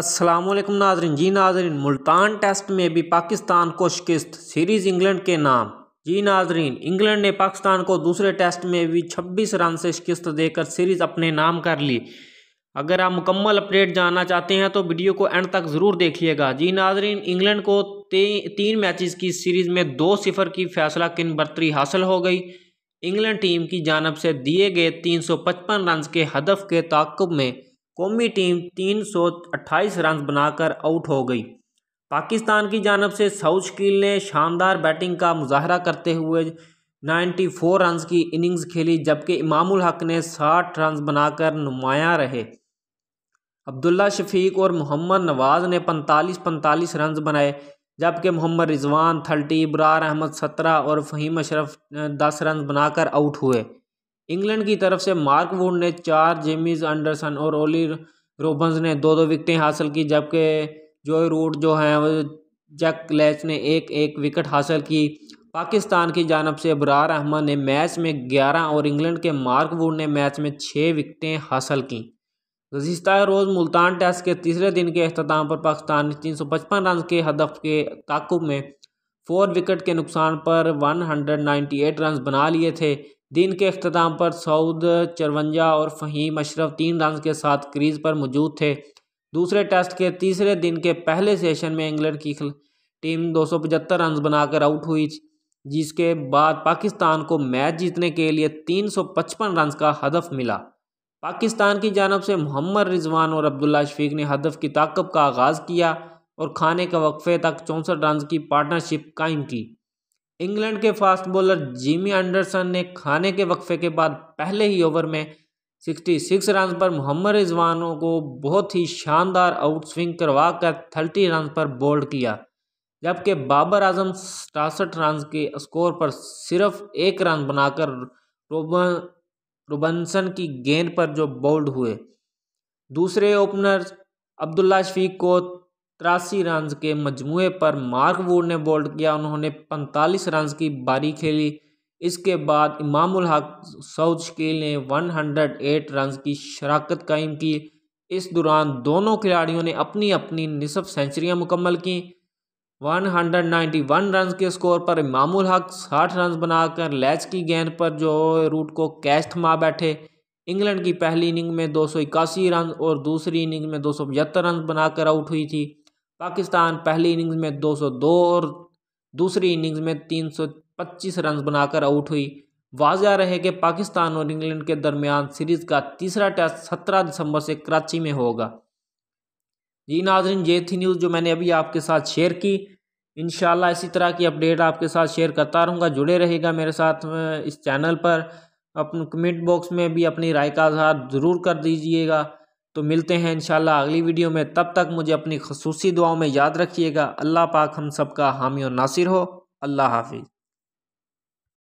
असलम नाजरन जी नाजरन मुल्तान टेस्ट में भी पाकिस्तान को शिकस्त सीरीज़ इंग्लैंड के नाम जी नाजरीन इंग्लैंड ने पाकिस्तान को दूसरे टेस्ट में भी 26 रन से शिकस्त देकर सीरीज़ अपने नाम कर ली अगर आप मुकम्मल अपडेट जानना चाहते हैं तो वीडियो को एंड तक ज़रूर देखिएगा जी नाजरीन इंग्लैंड को ते, तीन मैचेस की सीरीज़ में दो सिफर की फैसला किन बरतरी हासिल हो गई इंग्लैंड टीम की जानब से दिए गए पचपन रन के हदफ के ताकब में कौमी टीम तीन सौ अट्ठाईस रन बनाकर आउट हो गई पाकिस्तान की जानब से साउथ शकील ने शानदार बैटिंग का मुजाहरा करते हुए 94 रन की इनिंग्स खेली जबकि इमामुल हक ने 60 रन बनाकर नुमाया रहे अब्दुल्ला शफीक और मोहम्मद नवाज़ ने 45 45 रन बनाए जबकि मोहम्मद रिजवान थर्टी इब्रार अहमद सत्रह और फ़हीम अशरफ दस रन बनाकर आउट हुए इंग्लैंड की तरफ से मार्क वुड ने चार जेमिज एंडरसन और ओली रोबन्स ने दो दो विकटें हासिल की जबकि जो रूट जो हैं वो जैक लैच ने एक एक विकेट हासिल की पाकिस्तान की जानब से अबरार अहमद ने मैच में ग्यारह और इंग्लैंड के मार्क वुड ने मैच में छः विकटें हासिल की गुज्त रोज़ मुल्तान टेस्ट के तीसरे दिन के अख्ताम पर पाकिस्तान ने तीन सौ पचपन रन के हदफ के ताकुब में फोर विकेट के नुकसान पर 198 रन बना लिए थे दिन के अख्ताम पर सऊद चरवंजा और फ़हीम अशरफ तीन रन के साथ क्रीज पर मौजूद थे दूसरे टेस्ट के तीसरे दिन के पहले सेशन में इंग्लैंड की टीम दो सौ पचहत्तर रन बनाकर आउट हुई जिसके बाद पाकिस्तान को मैच जीतने के लिए तीन सौ पचपन रन का हदफ मिला पाकिस्तान की जानब से मोहम्मद रिजवान और अब्दुल्ला शफीक ने हदफ की ताकब का आगाज़ किया और खाने के वक्फे तक चौंसठ रन की पार्टनरशिप कायम की इंग्लैंड के फास्ट बॉलर जिमी एंडरसन ने खाने के वक्फे के बाद पहले ही ओवर में 66 रन पर मोहम्मद रिजवानों को बहुत ही शानदार आउट स्विंग करवा कर थर्टी रन पर बोल्ड किया जबकि बाबर आजम सतासठ रन के स्कोर पर सिर्फ एक रन बनाकर रोबनसन की गेंद पर जो बोल्ड हुए दूसरे ओपनर अब्दुल्ला शफीक को तिरासी रन के मजमू पर मार्क वुड ने बोल्ड किया उन्होंने पैंतालीस रन की बारी खेली इसके बाद इमामुल हक सऊद शकील ने 108 रन की शराकत कायम की इस दौरान दोनों खिलाड़ियों ने अपनी अपनी निसफ सेंचुरियां मुकम्मल की 191 रन के स्कोर पर इमामुल हक साठ रन बनाकर लैच की गेंद पर जो रूट को कैच थमा बैठे इंग्लैंड की पहली इनिंग में दो सौ रन और दूसरी इनिंग में दो सौ रन बनाकर आउट हुई थी पाकिस्तान पहली इनिंग्स में 202 और दूसरी इनिंग्स में 325 रन बनाकर आउट हुई वाजा रहे कि पाकिस्तान और इंग्लैंड के दरमियान सीरीज़ का तीसरा टेस्ट 17 दिसंबर से कराची में होगा जी नाजरीन ये थी न्यूज़ जो मैंने अभी आपके साथ शेयर की इन इसी तरह की अपडेट आपके साथ शेयर करता रहूँगा जुड़े रहेगा मेरे साथ इस चैनल पर अपने कमेंट बॉक्स में भी अपनी राय का आजहार ज़रूर कर दीजिएगा तो मिलते हैं इंशाल्लाह अगली वीडियो में तब तक मुझे अपनी खसूसी दुआओं में याद रखिएगा अल्लाह पाक हम सबका हामी और नासिर हो अल्लाह हाफिज़